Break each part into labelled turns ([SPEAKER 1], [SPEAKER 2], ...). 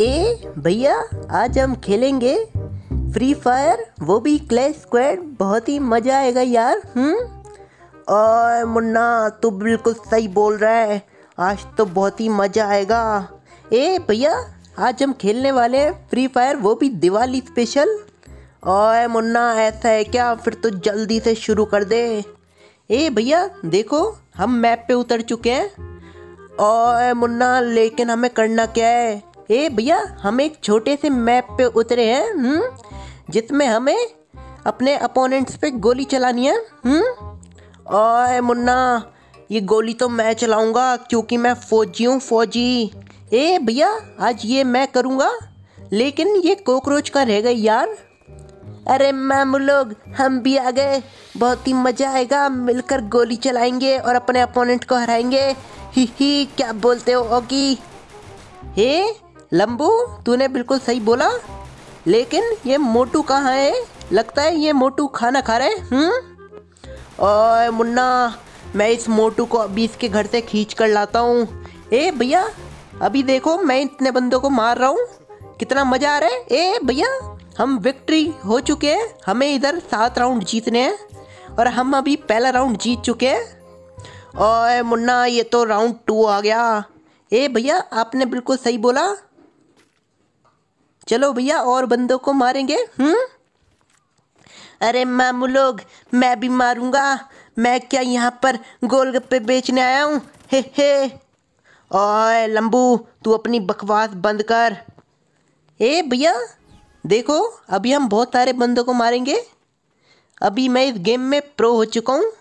[SPEAKER 1] ए भैया आज हम खेलेंगे फ्री फायर वो भी क्लैश स्क्वाड बहुत ही मज़ा आएगा यार हम्म और मुन्ना तू बिल्कुल सही बोल रहा है आज तो बहुत ही मज़ा आएगा ए भैया आज हम खेलने वाले हैं फ्री फायर वो भी दिवाली स्पेशल और मुन्ना ऐसा है क्या फिर तो जल्दी से शुरू कर दे ए भैया देखो हम मैप पे उतर चुके हैं और मुन्ना लेकिन हमें करना क्या है ए भैया हम एक छोटे से मैप पे उतरे हैं हम्म? जिसमें हमें अपने अपोनेंट्स पे गोली चलानी है ओए हम्म? मुन्ना ये गोली तो मैं चलाऊंगा क्योंकि मैं फौजी हूँ फौजी ए भैया आज ये मैं करूँगा लेकिन ये कॉकरोच का रह गई यार अरे मैम लोग हम भी आ गए बहुत ही मज़ा आएगा मिलकर गोली चलाएंगे और अपने अपोनेंट को हराएंगे ही ही क्या बोलते हो ओकी हे लंबू तूने बिल्कुल सही बोला लेकिन ये मोटू कहाँ है लगता है ये मोटू खाना खा रहे है हम्म और मुन्ना मैं इस मोटू को अभी इसके घर से खींच कर लाता हूँ ए भैया अभी देखो मैं इतने बंदों को मार रहा हूँ कितना मज़ा आ रहा है ए भैया हम विक्ट्री हो चुके हैं हमें इधर सात राउंड जीतने हैं और हम अभी पहला राउंड जीत चुके हैं और मुन्ना ये तो राउंड टू आ गया ए भैया आपने बिल्कुल सही बोला चलो भैया और बंदों को मारेंगे हम्म अरे मामू लोग मैं भी मारूंगा मैं क्या यहाँ पर गोलगप्पे बेचने आया हूँ हे हे ओए लंबू तू अपनी बकवास बंद कर ए भैया देखो अभी हम बहुत सारे बंदों को मारेंगे अभी मैं इस गेम में प्रो हो चुका हूँ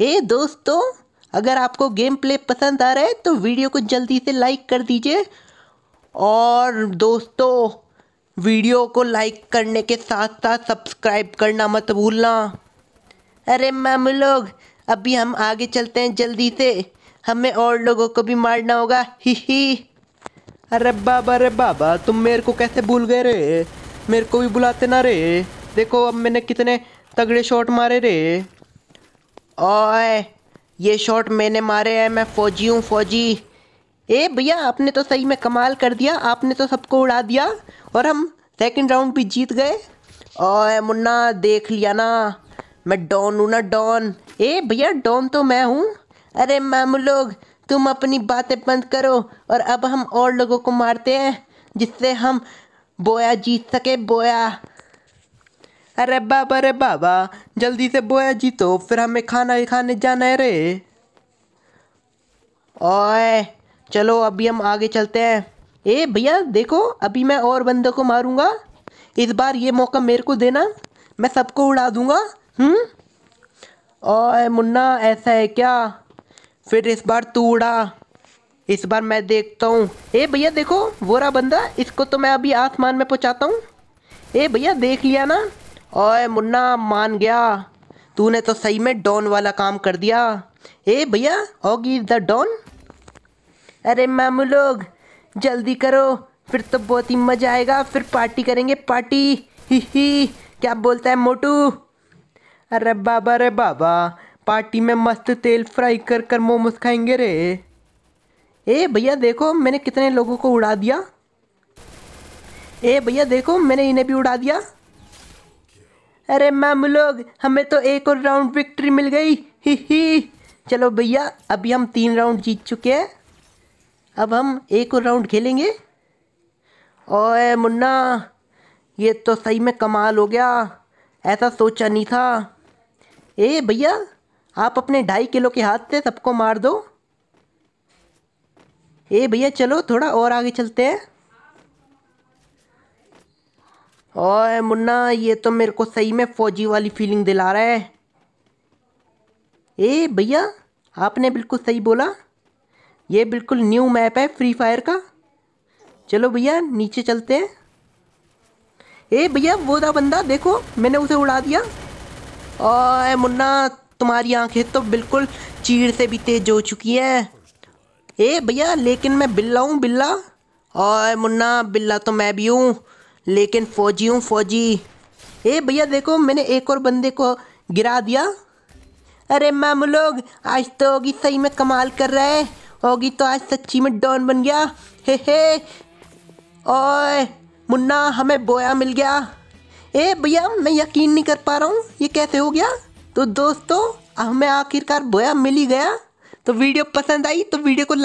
[SPEAKER 1] हे दोस्तों अगर आपको गेम प्ले पसंद आ रहा है तो वीडियो को जल्दी से लाइक कर दीजिए और दोस्तों वीडियो को लाइक करने के साथ साथ सब्सक्राइब करना मत भूलना अरे मैम लोग अभी हम आगे चलते हैं जल्दी से हमें और लोगों को भी मारना होगा ही ही अरे बाबा अरे बाबा तुम मेरे को कैसे भूल गए रे मेरे को भी बुलाते ना रे देखो अब मैंने कितने तगड़े शॉट मारे रे ओए ये शॉट मैंने मारे हैं मैं फ़ौजी हूँ फ़ौजी ए भैया आपने तो सही में कमाल कर दिया आपने तो सबको उड़ा दिया और हम सेकंड राउंड भी जीत गए और मुन्ना देख लिया ना मैं डॉन हूँ ना डॉन ए भैया डॉन तो मैं हूँ अरे मैम लोग तुम अपनी बातें बंद करो और अब हम और लोगों को मारते हैं जिससे हम बोया जीत सके बोया अरे बाबा अरे बाबा जल्दी से बोया जीतो फिर हमें खाना खाने जाना है रे ओए चलो अभी हम आगे चलते हैं ए भैया देखो अभी मैं और बंदे को मारूंगा इस बार ये मौका मेरे को देना मैं सबको उड़ा दूंगा हम्म और मुन्ना ऐसा है क्या फिर इस बार तू उड़ा इस बार मैं देखता हूँ ए भैया देखो वो रहा बंदा इसको तो मैं अभी आसमान में पहुँचाता हूँ ए भैया देख लिया ना ओए मुन्ना मान गया तूने तो सही में डॉन वाला काम कर दिया ए भैया ऑगी इज़ द डॉन अरे मामू लोग जल्दी करो फिर तो बहुत ही मजा आएगा फिर पार्टी करेंगे पार्टी ही ही क्या बोलता है मोटू अरे बाबा रे बाबा पार्टी में मस्त तेल फ्राई कर कर मोमोज खाएंगे रे ए भैया देखो मैंने कितने लोगों को उड़ा दिया ए भैया देखो मैंने इन्हें भी उड़ा दिया अरे मैम लोग हमें तो एक और राउंड विक्ट्री मिल गई ही ही चलो भैया अभी हम तीन राउंड जीत चुके हैं अब हम एक और राउंड खेलेंगे और मुन्ना ये तो सही में कमाल हो गया ऐसा सोचा नहीं था ए भैया आप अपने ढाई किलो के हाथ से सबको मार दो ए भैया चलो थोड़ा और आगे चलते हैं और मुन्ना ये तो मेरे को सही में फ़ौजी वाली फीलिंग दिला रहा है ए भैया आपने बिल्कुल सही बोला ये बिल्कुल न्यू मैप है फ्री फायर का चलो भैया नीचे चलते हैं ए भैया वो था बंदा देखो मैंने उसे उड़ा दिया और मुन्ना तुम्हारी आंखें तो बिल्कुल चीड़ से भी तेज हो चुकी हैं ए भैया लेकिन मैं बिल्ला हूँ बिल्ला और मुन्ना बिल्ला तो मैं भी हूँ लेकिन फ़ौजी हूँ फ़ौजी ए भैया देखो मैंने एक और बंदे को गिरा दिया अरे मैम लोग आज तो होगी सही में कमाल कर रहा है होगी तो आज सच्ची में डॉन बन गया हे हे ओए मुन्ना हमें बोया मिल गया ए भैया मैं यकीन नहीं कर पा रहा हूँ ये कैसे हो गया तो दोस्तों हमें आखिरकार बोया मिल ही गया तो वीडियो पसंद आई तो वीडियो को